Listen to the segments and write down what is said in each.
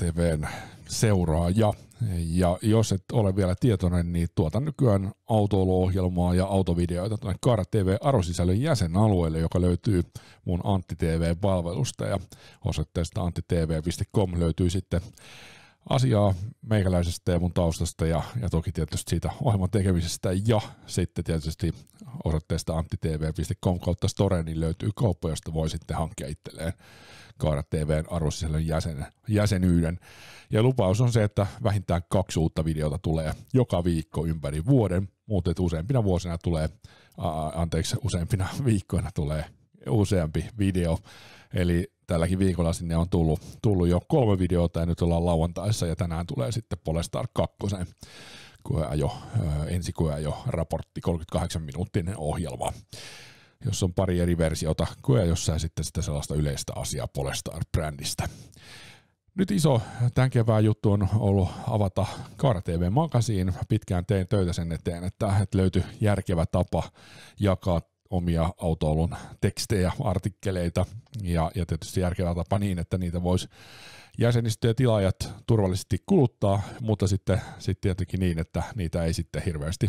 TVn seuraaja. Ja jos et ole vielä tietoinen, niin tuotan nykyään autoiluohjelmaa ja autovideoita tuonne Kaara TV arvosisällön jäsenalueelle, joka löytyy mun Antti TV-palvelusta ja osoitteesta anttitv.com löytyy sitten asiaa meikäläisestä ja mun taustasta ja, ja toki tietysti siitä ohjelman tekemisestä ja sitten tietysti osoitteesta antitv.com kautta store, niin löytyy kauppa, josta voi sitten hankkia itselleen Kaara TVn arvosisällön jäsen, jäsenyyden. Ja lupaus on se, että vähintään kaksi uutta videota tulee joka viikko ympäri vuoden, muuten useimpina vuosina tulee, ää, anteeksi, useimpina viikkoina tulee useampi video. Eli tälläkin viikolla sinne on tullut, tullut jo kolme videota ja nyt ollaan lauantaissa ja tänään tulee sitten Polestar 2 koeajo, ensi koeajo raportti, 38 minuuttinen ohjelma jos on pari eri versiota koe jossain sitten sitä sellaista yleistä asiaa Polestar-brändistä. Nyt iso tämän kevään juttu on ollut avata Kaara TV magasiin Pitkään tein töitä sen eteen, että löytyi järkevä tapa jakaa omia autoilun tekstejä, artikkeleita ja, ja tietysti järkevä tapa niin, että niitä voisi jäsenistö ja tilaajat turvallisesti kuluttaa, mutta sitten, sitten tietenkin niin, että niitä ei sitten hirveästi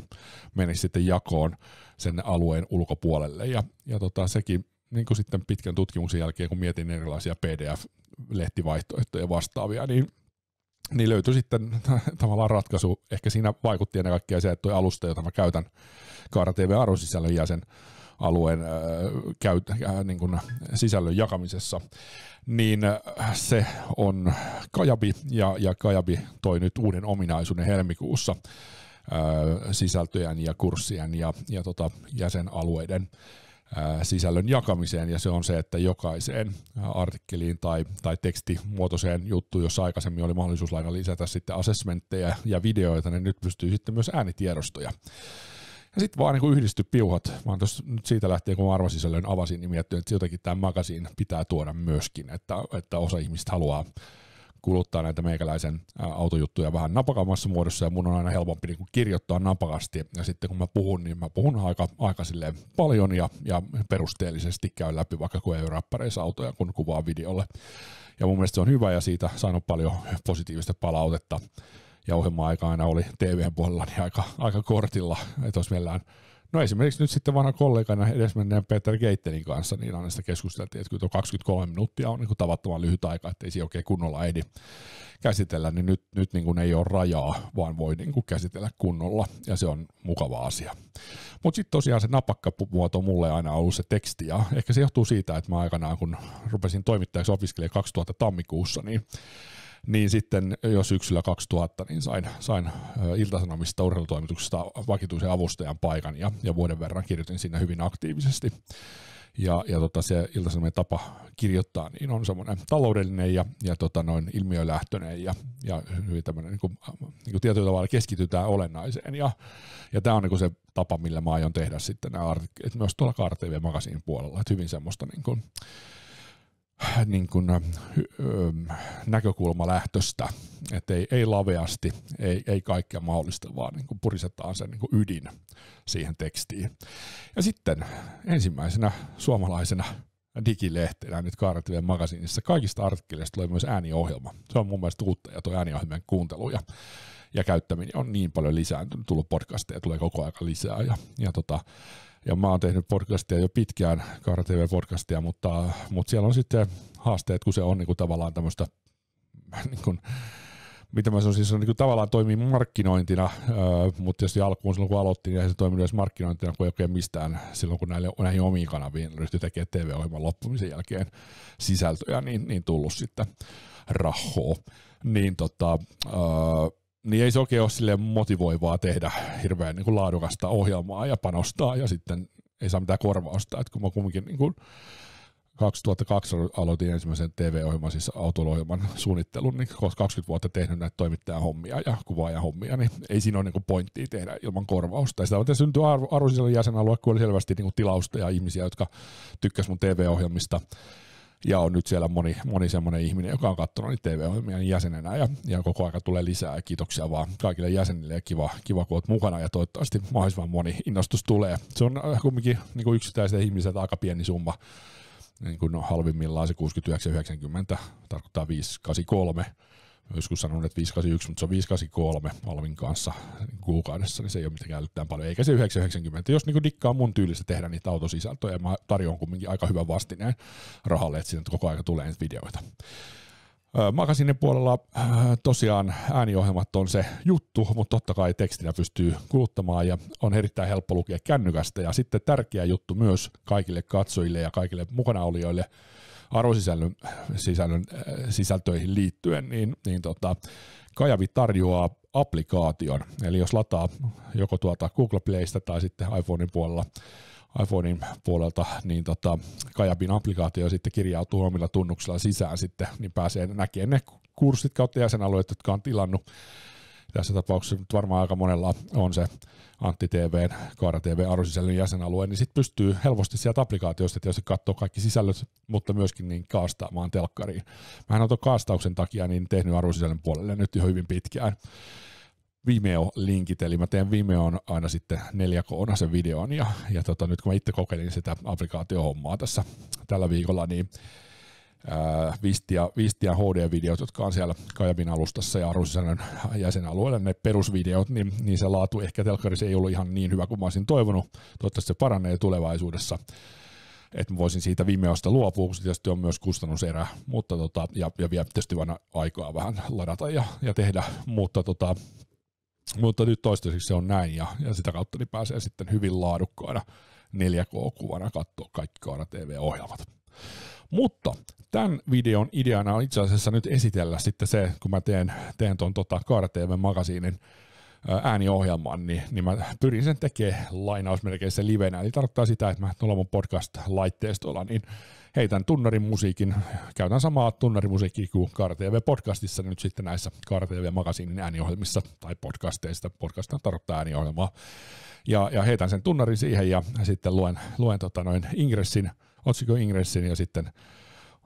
menisi sitten jakoon sen alueen ulkopuolelle. Ja, ja tota, sekin niin kuin sitten pitkän tutkimuksen jälkeen, kun mietin erilaisia PDF-lehtivaihtoehtoja vastaavia, niin niin löytyi sitten tavallaan ratkaisu. Ehkä siinä vaikutti ennen kaikkea se, että tuo alusta, jota mä käytän, Kaara TV sisällön jäsen, alueen äh, käyt, äh, niin kuin sisällön jakamisessa, niin äh, se on Kajabi, ja, ja Kajabi toi nyt uuden ominaisuuden helmikuussa sisältöjen ja kurssien ja, ja tota, jäsenalueiden sisällön jakamiseen, ja se on se, että jokaiseen artikkeliin tai, tai tekstimuotoiseen juttuun, jossa aikaisemmin oli mahdollisuus lisätä sitten assessmentteja ja videoita, niin nyt pystyy sitten myös äänitiedostoja ja sitten vaan niin yhdisty piuhat. Mä oon tossa, nyt siitä lähtien, kun mä arvosisällön avasin, niin miettinyt, että jotenkin tämä magasiin pitää tuoda myöskin, että, että osa ihmistä haluaa kuluttaa näitä meikäläisen autojuttuja vähän napakammassa muodossa, ja mun on aina helpompi niin kirjoittaa napakasti, ja sitten kun mä puhun, niin mä puhun aika, aika paljon ja, ja perusteellisesti käyn läpi vaikka kuin autoja, kun kuvaa videolle. Ja mun mielestä se on hyvä, ja siitä saanut paljon positiivista palautetta ja ohjelma-aika aina oli TVn puolella niin aika, aika kortilla, että olisi meillään No esimerkiksi nyt sitten vanha kollegana edesmenneen Peter Geittenin kanssa, niin aina sitä keskusteltiin, että kyllä tuo 23 minuuttia on niin kuin tavattoman lyhyt aika, että ei siinä oikein kunnolla ehdi käsitellä, niin nyt, nyt niin kuin ei ole rajaa, vaan voi niin kuin käsitellä kunnolla, ja se on mukava asia. Mutta sitten tosiaan se napakka on mulle aina ollut se teksti, ja ehkä se johtuu siitä, että mä aikanaan, kun rupesin toimittajaksi opiskelemaan 2000 tammikuussa, niin niin sitten jo syksyllä 2000 niin sain, sain iltasanomista urheilutoimituksesta vakituisen avustajan paikan ja, ja vuoden verran kirjoitin siinä hyvin aktiivisesti. Ja, ja tota, se iltasanomien tapa kirjoittaa niin on semmoinen taloudellinen ja, ja tota, noin ilmiölähtöinen ja, ja hyvin tämmöinen niin kuin, niin kuin tietyllä tavalla keskitytään olennaiseen. Ja, ja tämä on niin se tapa, millä mä aion tehdä sitten nämä artikkelit myös tuolla krtv magasin puolella. Että hyvin semmoista niin kuin, niin kuin, näkökulmalähtöstä, että ei, ei laveasti, ei, ei kaikkea mahdollista, vaan niin kuin puristetaan sen niin kuin ydin siihen tekstiin. Ja sitten ensimmäisenä suomalaisena digilehtenä nyt Kaaretiven magasinissa kaikista artikkeleista tulee myös ääniohjelma. Se on mun mielestä uutta ja tuo ääniohjelmien kuuntelu ja, ja käyttäminen on niin paljon lisääntynyt, tullut podcasteja tulee koko ajan lisää ja, ja tota, ja mä oon tehnyt podcastia jo pitkään, Kaara TV-podcastia, mutta, mutta siellä on sitten haasteet, kun se on niin kuin tavallaan tämmöistä, niin kuin, mitä mä sanoisin, se on niin kuin tavallaan toimii markkinointina, mutta tietysti alkuun silloin kun aloittiin, niin se toimii myös markkinointina, kun ei oikein mistään silloin, kun näille, näihin omiin kanaviin ryhtyi tekemään TV-ohjelman loppumisen jälkeen sisältöjä, niin, niin tullut sitten rahoa. Niin tota, öö, niin ei se oikein ole sille motivoivaa tehdä hirveän niin kuin laadukasta ohjelmaa ja panostaa ja sitten ei saa mitään korvausta. Et kun mä kumminkin niin kuin 2002 aloitin ensimmäisen TV-ohjelman, siis autolohjelman suunnittelun, niin 20 vuotta tehnyt näitä toimittajan hommia ja kuvaajan hommia, niin ei siinä ole niin kuin pointtia tehdä ilman korvausta. Ja sitä varten syntyi arvosisällön jäsenalue, kun oli selvästi niin kuin tilausta ja ihmisiä, jotka tykkäsivät mun TV-ohjelmista ja on nyt siellä moni, moni semmoinen ihminen, joka on katsonut niitä TV-ohjelmia niin jäsenenä ja, ja koko aika tulee lisää ja kiitoksia vaan kaikille jäsenille ja kiva, kiva kun olet mukana ja toivottavasti mahdollisimman moni innostus tulee. Se on äh, kumminkin niin kuin yksittäiset ihmiset aika pieni summa, niin kuin no, halvimmillaan se 69,90 tarkoittaa 583 joskus sanonut, että 581, mutta se on 583 Alvin kanssa kuukaudessa, niin se ei ole mitenkään älyttään paljon, eikä se 990. Jos niin dikkaa mun tyylistä tehdä niitä autosisältöjä, mä tarjoan kumminkin aika hyvän vastineen rahalle, että sinne koko ajan tulee niitä videoita. Öö, Makasinin puolella öö, tosiaan ääniohjelmat on se juttu, mutta totta kai tekstinä pystyy kuluttamaan ja on erittäin helppo lukea kännykästä. Ja sitten tärkeä juttu myös kaikille katsojille ja kaikille mukanaolijoille, arvosisällön sisällön, äh, sisältöihin liittyen, niin, niin tota, Kajavi tarjoaa applikaation. Eli jos lataa joko tuota Google Playstä tai sitten iPhonein puolella iPhonein puolelta, niin tota, Kajabin applikaatio sitten kirjautuu omilla tunnuksilla sisään sitten, niin pääsee näkemään ne kurssit kautta jäsenalueet, jotka on tilannut tässä tapauksessa nyt varmaan aika monella on se Antti tv Kaara TV arvosisällön jäsenalue, niin sitten pystyy helposti sieltä applikaatiosta tietysti katsoa kaikki sisällöt, mutta myöskin niin kaastaamaan telkkariin. Mähän olen kaastauksen takia niin tehnyt arvosisällön puolelle nyt jo hyvin pitkään. Vimeo-linkit, eli mä teen Vimeon aina sitten 4 k sen videon, ja, ja tota, nyt kun mä itse kokeilin sitä applikaatiohommaa tässä tällä viikolla, niin Vistia, Vistia HD-videot, jotka on siellä Kajabin alustassa ja Arvosisäännön jäsenalueella ne perusvideot, niin, niin se laatu ehkä telkkarissa ei ollut ihan niin hyvä kuin mä olisin toivonut. Toivottavasti se paranee tulevaisuudessa että voisin siitä Vimeosta luopua, kun se tietysti on myös kustannuserä, mutta tota, ja, ja vie tietysti aina aikaa vähän ladata ja, ja tehdä, mutta, tota, mutta nyt toistaiseksi se on näin, ja, ja sitä kautta niin pääsee sitten hyvin laadukkaana 4K-kuvana katsoa kaikki Kaana TV-ohjelmat. Mutta tämän videon ideana on itse asiassa nyt esitellä sitten se, kun mä teen, teen tuon tota Kaara TV-magasiinin ääniohjelman, niin, niin mä pyrin sen tekemään lainausmerkeissä livenä. Eli tarkoittaa sitä, että mä tuolla mun podcast-laitteistolla niin heitän tunnarin musiikin, käytän samaa musiikkia kuin tv podcastissa nyt sitten näissä tv magasiinin ääniohjelmissa tai podcasteista. podcasta tarkoittaa ääniohjelmaa. Ja, ja heitän sen tunnarin siihen ja sitten luen, luen tota noin ingressin otsikon ingressin ja sitten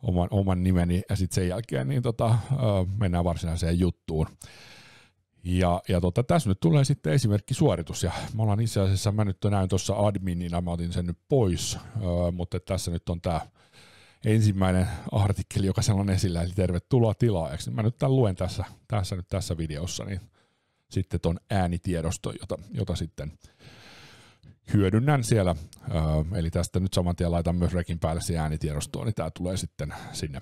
oman, oman nimeni ja sitten sen jälkeen niin tota, mennään varsinaiseen juttuun. Ja, ja tota, tässä nyt tulee sitten esimerkki suoritus ja me ollaan itse asiassa, mä nyt näin tuossa adminina, mä otin sen nyt pois, öö, mutta tässä nyt on tämä ensimmäinen artikkeli, joka siellä on esillä, eli tervetuloa tilaajaksi. Mä nyt tämän luen tässä, tässä, nyt tässä videossa, niin sitten tuon äänitiedosto, jota, jota sitten hyödynnän siellä. Eli tästä nyt saman tien laitan myös rekin päälle se äänitiedostoa, niin tämä tulee sitten sinne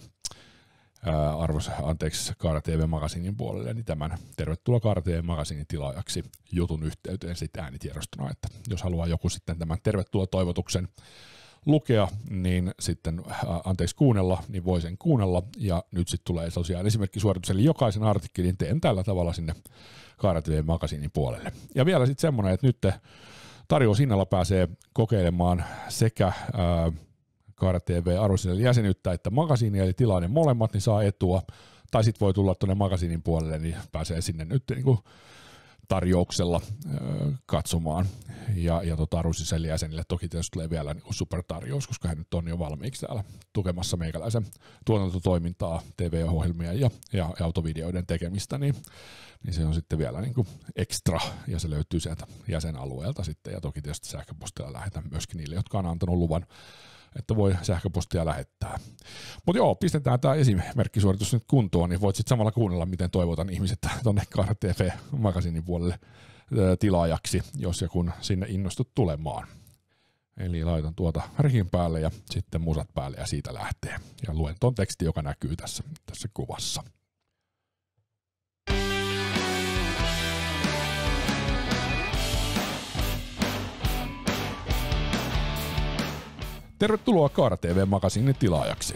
arvos, anteeksi, Kaara TV-magasinin puolelle, niin tämän tervetuloa Kaara TV-magasinin tilaajaksi jutun yhteyteen sitten äänitiedostona, että jos haluaa joku sitten tämän tervetuloa toivotuksen lukea, niin sitten, ää, anteeksi, kuunnella, niin voi sen kuunnella, ja nyt sitten tulee sosiaalisimerkki suoritus, eli jokaisen artikkelin teen tällä tavalla sinne Kaara TV-magasinin puolelle. Ja vielä sitten semmoinen, että nyt te Tarjousinnalla pääsee kokeilemaan sekä äh, Kaara TV arvoisille jäsenyyttä että magasiinia, eli tilaa ne molemmat, niin saa etua. Tai sitten voi tulla tuonne magasiinin puolelle, niin pääsee sinne nyt niin kuin tarjouksella äh, katsomaan ja, ja tota, Rusisen jäsenille toki tietysti tulee vielä niin supertarjous, koska hän nyt on jo valmiiksi täällä tukemassa meikäläisen tuotantotoimintaa, TV-ohjelmia ja, ja autovideoiden tekemistä, niin, niin se on sitten vielä niin kuin ekstra, ja se löytyy sieltä jäsenalueelta sitten, ja toki tietysti sähköpostilla lähetän myöskin niille, jotka on antanut luvan että voi sähköpostia lähettää. Mutta joo, pistetään tämä esimerkkisuoritus nyt kuntoon, niin voit sitten samalla kuunnella, miten toivotan ihmiset tuonne tv magasinin puolelle tilaajaksi, jos ja kun sinne innostut tulemaan. Eli laitan tuota rihin päälle ja sitten musat päälle ja siitä lähtee. Ja luen ton teksti, joka näkyy tässä, tässä kuvassa. Tervetuloa Kaara tv magasinin tilaajaksi.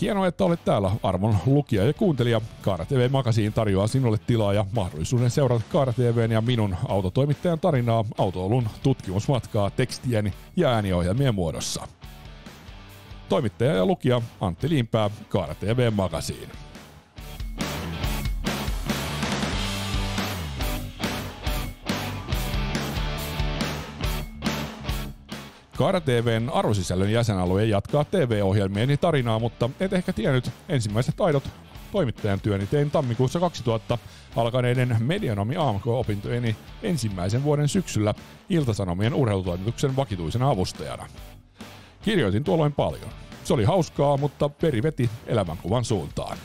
Hienoa, että olet täällä arvon lukija ja kuuntelija. Kaara TV Magazine tarjoaa sinulle tilaa ja mahdollisuuden seurata Kaara TVn ja minun autotoimittajan tarinaa, autoilun tutkimusmatkaa tekstien ja ääniohjelmien muodossa. Toimittaja ja lukija Antti Liimpää, Kaara TV Magazine. Kaara TVn arvosisällön jäsenalue jatkaa TV-ohjelmieni tarinaa, mutta et ehkä tiennyt ensimmäiset taidot toimittajan työni tein tammikuussa 2000 alkaneiden Medianomi AMK-opintojeni ensimmäisen vuoden syksyllä Iltasanomien urheilutoimituksen vakituisena avustajana. Kirjoitin tuolloin paljon. Se oli hauskaa, mutta peri veti elämänkuvan suuntaan.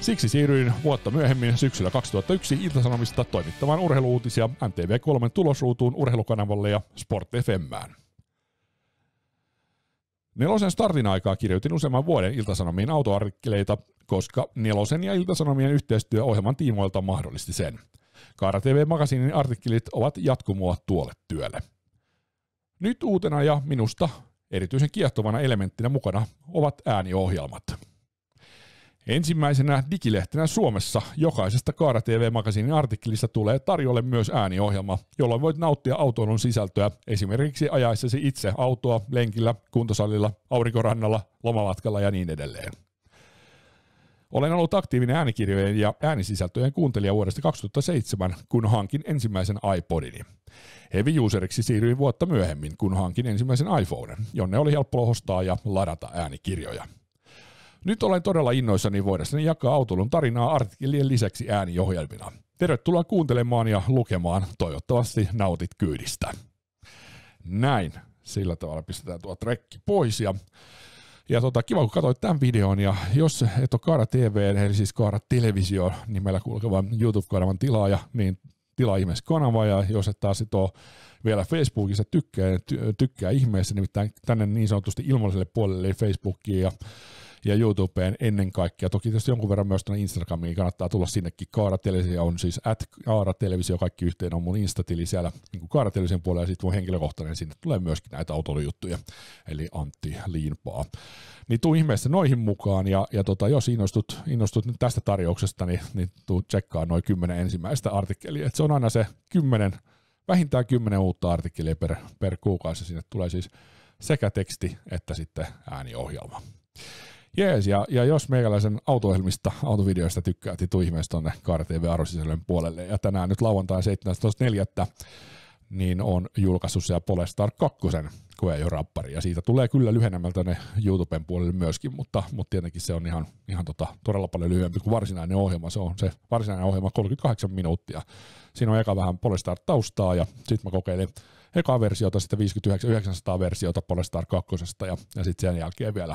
Siksi siirryin vuotta myöhemmin syksyllä 2001 Iltasanomista toimittamaan urheiluutisia MTV3 tulosruutuun urheilukanavalle ja Sport FMään. Nelosen startin aikaa kirjoitin useamman vuoden Iltasanomien autoartikkeleita, koska Nelosen ja iltasanomien yhteistyö ohjelman tiimoilta mahdollisti sen. Kaara TV-magasiinin artikkelit ovat jatkumoa tuolle työlle. Nyt uutena ja minusta erityisen kiehtovana elementtinä mukana ovat ääniohjelmat. Ensimmäisenä digilehtenä Suomessa jokaisesta Kaara TV-magasiinin artikkelista tulee tarjolle myös ääniohjelma, jolloin voit nauttia autoilun sisältöä esimerkiksi ajaessasi itse autoa lenkillä, kuntosalilla, aurinkorannalla, lomamatkalla ja niin edelleen. Olen ollut aktiivinen äänikirjojen ja äänisisältöjen kuuntelija vuodesta 2007, kun hankin ensimmäisen iPodini. Heavy useriksi siirryin vuotta myöhemmin, kun hankin ensimmäisen iPhone, jonne oli helppo ostaa ja ladata äänikirjoja. Nyt olen todella innoissani voidessani jakaa autolun tarinaa artikkelien lisäksi ääniohjelmina. Tervetuloa kuuntelemaan ja lukemaan. Toivottavasti nautit kyydistä. Näin. Sillä tavalla pistetään tuo trekki pois. Ja, ja tota, kiva, kun katsoit tämän videon. Ja jos et ole Kaara TV, eli siis Kaara Televisio nimellä niin kulkeva YouTube-kanavan tilaaja, niin tilaa ihmeessä kanava. Ja jos et taas sitoo vielä Facebookissa tykkää, ty, tykkää ihmeessä, nimittäin tänne niin sanotusti ilmoiselle puolelle, eli Facebookiin ja ja YouTubeen ennen kaikkea. Toki tietysti jonkun verran myös tänne Instagramiin kannattaa tulla sinnekin. Kaara Televisio on siis at Kaara Televisio, kaikki yhteen on mun Instatili siellä niin Kaara Televisio puolella ja sitten mun henkilökohtainen sinne tulee myöskin näitä autolujuttuja, eli Antti Liinpaa. Niin tuu ihmeessä noihin mukaan ja, ja tota, jos innostut, innostut nyt tästä tarjouksesta, niin, niin tuu tsekkaa noin kymmenen ensimmäistä artikkelia. Et se on aina se kymmenen vähintään kymmenen uutta artikkelia per, per kuukausi. Sinne tulee siis sekä teksti että sitten ääniohjelma. Jees, ja, ja jos meikäläisen autoohjelmista, autovideoista tykkäät, niin tuu ihmeessä tuonne KRTV arvosisällön puolelle. Ja tänään nyt lauantai 17.4. niin on julkaissut siellä Polestar 2 koeajorappari, ja siitä tulee kyllä lyhenemmältä ne YouTuben puolelle myöskin, mutta, mutta tietenkin se on ihan, ihan tota, todella paljon lyhyempi kuin varsinainen ohjelma. Se on se varsinainen ohjelma 38 minuuttia. Siinä on eka vähän Polestar-taustaa, ja sitten mä kokeilin eka versiota, sitten 59 900 versiota Polestar 2, ja, ja sitten sen jälkeen vielä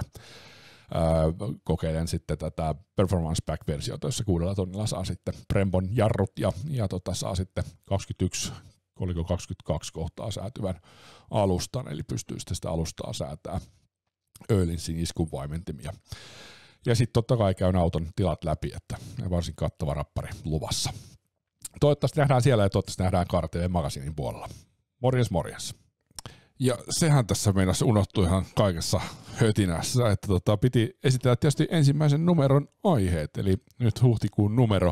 kokeilen sitten tätä performance pack versiota, jossa kuudella tonnilla saa sitten Brembon jarrut ja, ja tota, saa sitten 21 oliko 22 kohtaa säätyvän alustan, eli pystyy sitten sitä alustaa säätää Ölinsin iskun vaimentimia. Ja sitten totta kai käyn auton tilat läpi, että varsin kattava rappari luvassa. Toivottavasti nähdään siellä ja toivottavasti nähdään Kartien magasinin puolella. Morjes, morjes! Ja sehän tässä meinasi unohtui ihan kaikessa hötinässä, että tota, piti esitellä tietysti ensimmäisen numeron aiheet, eli nyt huhtikuun numero.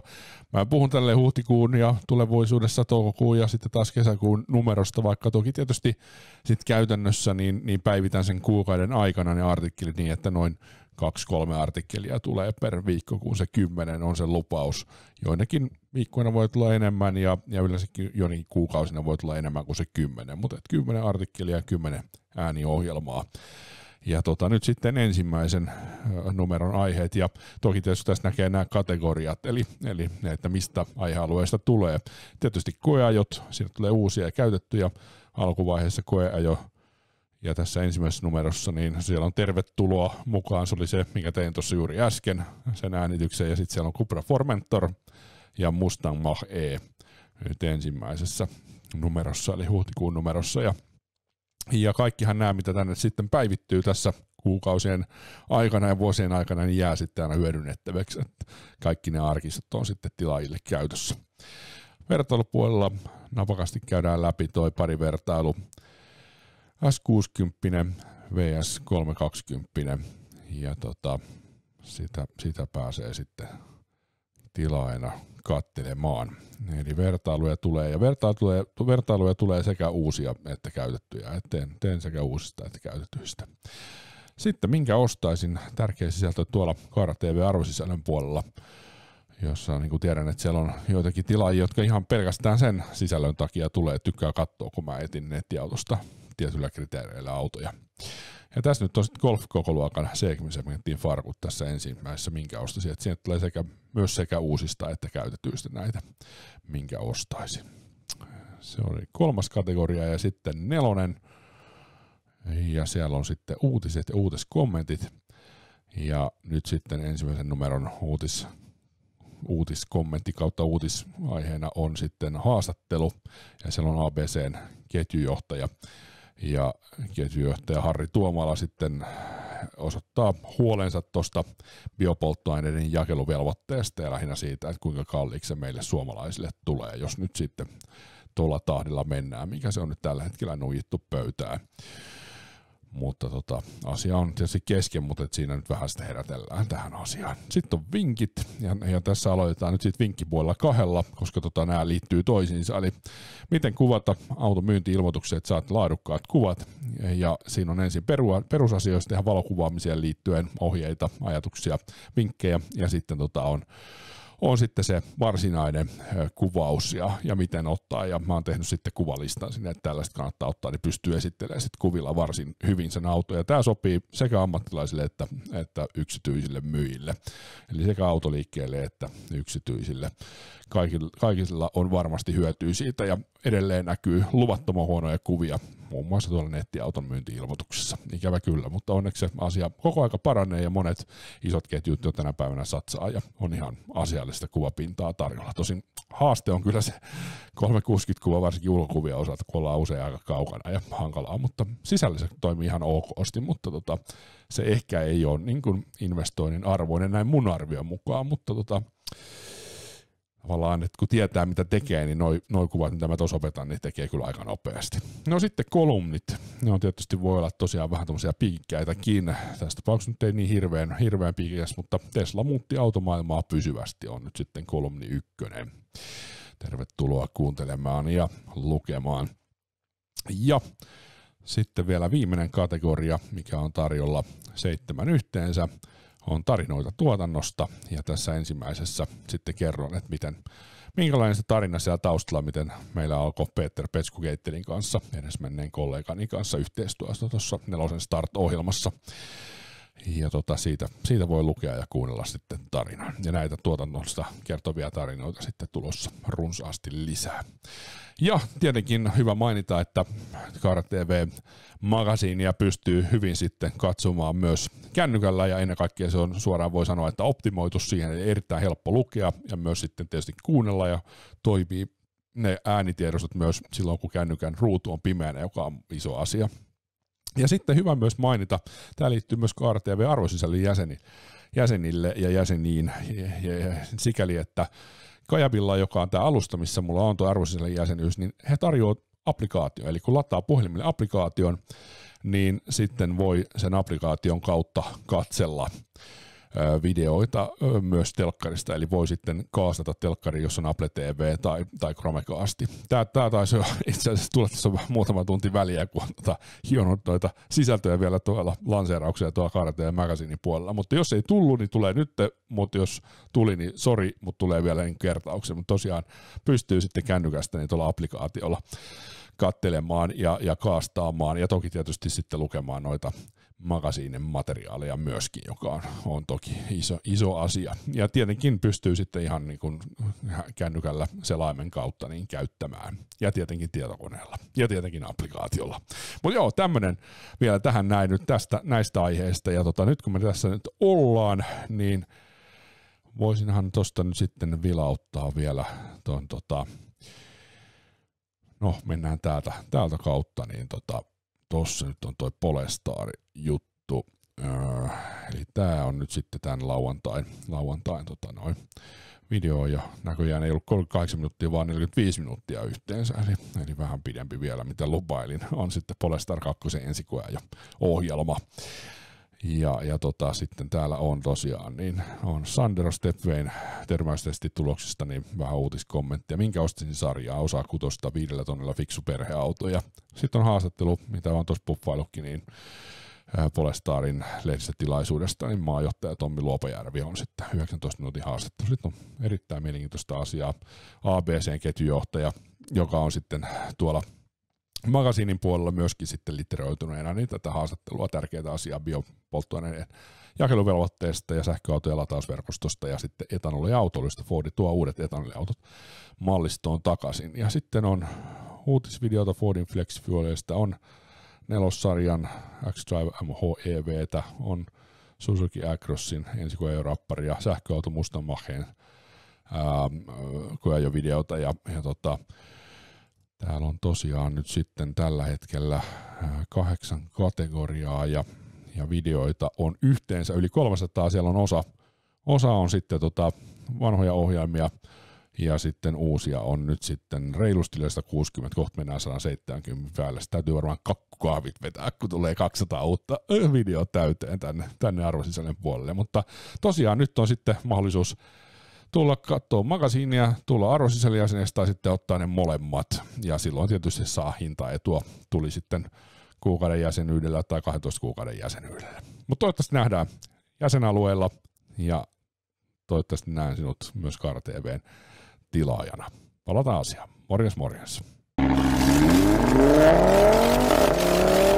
Mä puhun tälle huhtikuun ja tulevaisuudessa toukokuun ja sitten taas kesäkuun numerosta, vaikka toki tietysti sit käytännössä niin, niin päivitän sen kuukauden aikana ne artikkelit niin, että noin kaksi-kolme artikkelia tulee per viikko, kun se kymmenen on se lupaus. Joinakin viikkoina voi tulla enemmän ja, ja yleensä joinakin kuukausina voi tulla enemmän kuin se kymmenen, mutta kymmenen artikkelia ja kymmenen ääniohjelmaa. Ja tota, nyt sitten ensimmäisen numeron aiheet, ja toki tietysti tässä näkee nämä kategoriat, eli, eli että mistä aihealueesta tulee. Tietysti koeajot, siinä tulee uusia ja käytettyjä alkuvaiheessa koeajo ja tässä ensimmäisessä numerossa, niin siellä on tervetuloa mukaan, se oli se, mikä tein tuossa juuri äsken, sen äänityksen, ja sitten siellä on Cupra Formentor ja Mustang Mach-E nyt ensimmäisessä numerossa, eli huhtikuun numerossa, ja, ja kaikkihan nämä, mitä tänne sitten päivittyy tässä kuukausien aikana ja vuosien aikana, niin jää sitten aina hyödynnettäväksi, että kaikki ne arkistot on sitten tilaajille käytössä. Vertailupuolella napakasti käydään läpi toi pari vertailu S60 VS 320 ja tota, sitä, sitä pääsee sitten tilaina kattelemaan. Eli vertailuja tulee, ja vertailuja, vertailuja tulee sekä uusia että käytettyjä, että teen, teen sekä uusista että käytetyistä. Sitten minkä ostaisin, tärkeä sisältö tuolla Kaara TV arvosisällön puolella, jossa niin kuin tiedän, että siellä on joitakin tilaajia, jotka ihan pelkästään sen sisällön takia tulee, tykkää katsoa, kun mä etin nettiautosta tietyillä kriteereillä autoja. Ja tässä nyt on sitten golf luokan segmentin farkut tässä ensimmäisessä, minkä ostaisin. Että siihen tulee sekä, myös sekä uusista että käytetyistä näitä, minkä ostaisin. Se oli kolmas kategoria ja sitten nelonen. Ja siellä on sitten uutiset ja uutiskommentit. Ja nyt sitten ensimmäisen numeron uutis, uutiskommentti kautta uutisaiheena on sitten haastattelu. Ja siellä on ABCn ketjujohtaja ja ketjujohtaja Harri Tuomala sitten osoittaa huolensa tuosta biopolttoaineiden jakeluvelvoitteesta ja lähinnä siitä, että kuinka kalliiksi se meille suomalaisille tulee, jos nyt sitten tuolla tahdilla mennään, mikä se on nyt tällä hetkellä nujittu pöytään. Mutta tota, asia on tietysti kesken, mutta et siinä nyt vähän sitä herätellään tähän asiaan. Sitten on vinkit, ja, ja tässä aloitetaan nyt sitten vinkkipuolella kahdella, koska tota, nämä liittyy toisiinsa. Eli miten kuvata automyynti-ilmoitukset, saat laadukkaat kuvat, ja siinä on ensin perua, perusasioista ihan valokuvaamiseen liittyen ohjeita, ajatuksia, vinkkejä, ja sitten tota, on on sitten se varsinainen kuvaus ja, ja miten ottaa. Ja mä oon tehnyt sitten kuvalistan sinne, että tällaista kannattaa ottaa, niin pystyy esittelemään sitten kuvilla varsin hyvin sen auto. Ja tämä sopii sekä ammattilaisille että, että yksityisille myyjille. Eli sekä autoliikkeelle että yksityisille. Kaikilla, kaikilla on varmasti hyötyä siitä ja edelleen näkyy luvattoman huonoja kuvia muun muassa tuolla nettiauton myynti-ilmoituksessa. Ikävä kyllä, mutta onneksi se asia koko aika paranee ja monet isot ketjut jo tänä päivänä satsaa ja on ihan asiallista kuvapintaa tarjolla. Tosin haaste on kyllä se 360-kuva, varsinkin ulkokuvia osalta, kun ollaan usein aika kaukana ja hankalaa, mutta sisällä toimii ihan okosti, mutta tota, se ehkä ei ole niin kuin investoinnin arvoinen näin mun arvion mukaan, mutta tota, tavallaan, että kun tietää mitä tekee, niin noi, noi kuvat, mitä mä tuossa opetan, niin tekee kyllä aika nopeasti. No sitten kolumnit. Ne on tietysti voi olla tosiaan vähän tämmöisiä piikkäitäkin. Tästä tapauksessa nyt ei niin hirveän, hirveän piikkäis, mutta Tesla muutti automaailmaa pysyvästi, on nyt sitten kolumni ykkönen. Tervetuloa kuuntelemaan ja lukemaan. Ja sitten vielä viimeinen kategoria, mikä on tarjolla seitsemän yhteensä – on tarinoita tuotannosta ja tässä ensimmäisessä sitten kerron, että miten, minkälainen se tarina siellä taustalla, miten meillä alkoi Peter Petskukeittelin kanssa, menneen kollegani kanssa yhteistyössä tuossa nelosen start-ohjelmassa ja tota siitä, siitä voi lukea ja kuunnella sitten tarinaa. Ja näitä tuotannosta kertovia tarinoita sitten tulossa runsaasti lisää. Ja tietenkin hyvä mainita, että Kaara TV-magasiinia pystyy hyvin sitten katsomaan myös kännykällä ja ennen kaikkea se on suoraan voi sanoa, että optimoitu siihen, eli erittäin helppo lukea ja myös sitten tietysti kuunnella ja toimii ne äänitiedostot myös silloin, kun kännykän ruutu on pimeänä, joka on iso asia ja sitten hyvä myös mainita, tämä liittyy myös KRTV-arvosisällön jäseni, jäsenille ja jäseniin ja, ja, sikäli, että Kajabilla, joka on tämä alusta, missä mulla on tuo arvosisällön jäsenyys, niin he tarjoavat applikaatio. Eli kun lataa puhelimelle applikaation, niin sitten voi sen applikaation kautta katsella videoita myös telkkarista, eli voi sitten kaasata telkkari, jos on Apple TV tai, tai Chromecasti. Tämä, tämä taisi jo itse asiassa tulla tässä muutama tunti väliä, kun tota, on tota, hionut noita sisältöjä vielä tuolla lanseerauksia tuolla Karteen magazinin puolella, mutta jos ei tullut, niin tulee nyt, mutta jos tuli, niin sori, mutta tulee vielä niin kertauksen, mutta tosiaan pystyy sitten kännykästä niin tuolla applikaatiolla kattelemaan ja, ja kaastaamaan ja toki tietysti sitten lukemaan noita magasiinin materiaalia myöskin, joka on, on toki iso, iso asia. Ja tietenkin pystyy sitten ihan niin kuin kännykällä selaimen kautta niin käyttämään. Ja tietenkin tietokoneella. Ja tietenkin applikaatiolla. Mutta joo, tämmöinen vielä tähän näin nyt tästä, näistä aiheista. Ja tota, nyt kun me tässä nyt ollaan, niin voisinhan tuosta nyt sitten vilauttaa vielä tuon tota, no mennään täältä, täältä kautta, niin tota, tossa nyt on toi Polestar-juttu. Öö, eli tämä on nyt sitten tämän lauantain, lauantain tota noin, video ja näköjään ei ollut 38 minuuttia, vaan 45 minuuttia yhteensä, eli, eli vähän pidempi vielä, mitä lupailin, on sitten Polestar 2 ensi ja ohjelma. Ja, ja tota, sitten täällä on tosiaan, niin on Sandero Stepwayn tuloksista, niin vähän uutiskommenttia. Minkä ostin sarjaa? Osaa kutosta viidellä tonnella fiksu perheauto. Ja sitten on haastattelu, mitä on tuossa puffailutkin, niin Polestarin lehdistötilaisuudesta, niin maajohtaja Tommi Luopajärvi on sitten 19 minuutin haastattelu. Sitten on erittäin mielenkiintoista asiaa. ABCn ketjujohtaja, joka on sitten tuolla magasiinin puolella myöskin sitten litteroituneena niin tätä haastattelua, tärkeää asiaa biopolttoaineiden jakeluvelvoitteesta ja sähköautojen latausverkostosta ja sitten etanoliautoilusta. Fordi tuo uudet etanoliautot mallistoon takaisin. Ja sitten on uutisvideota Fordin flex Fuelista, on nelossarjan X-Drive MHEVtä, on Suzuki Acrossin ja sähköauto jo videota ja, ja tota, Täällä on tosiaan nyt sitten tällä hetkellä kahdeksan kategoriaa ja, ja videoita on yhteensä yli 300. Siellä on osa, osa on sitten tota vanhoja ohjaimia ja sitten uusia on nyt sitten reilusti 60, kohta mennään 170 päälle. Sitä täytyy varmaan kakkukahvit vetää, kun tulee 200 uutta videoa täyteen tänne, tänne arvosisällön puolelle. Mutta tosiaan nyt on sitten mahdollisuus tulla katsoa magasiinia, tulla arvosisälijäsenestä tai sitten ottaa ne molemmat. Ja silloin tietysti saa hintaetua, tuli sitten kuukauden jäsenyydellä tai 12 kuukauden jäsenyydellä. Mutta toivottavasti nähdään jäsenalueella ja toivottavasti näen sinut myös KarTVn tilaajana. Palataan asiaan. Morjens, morjens. Yeah.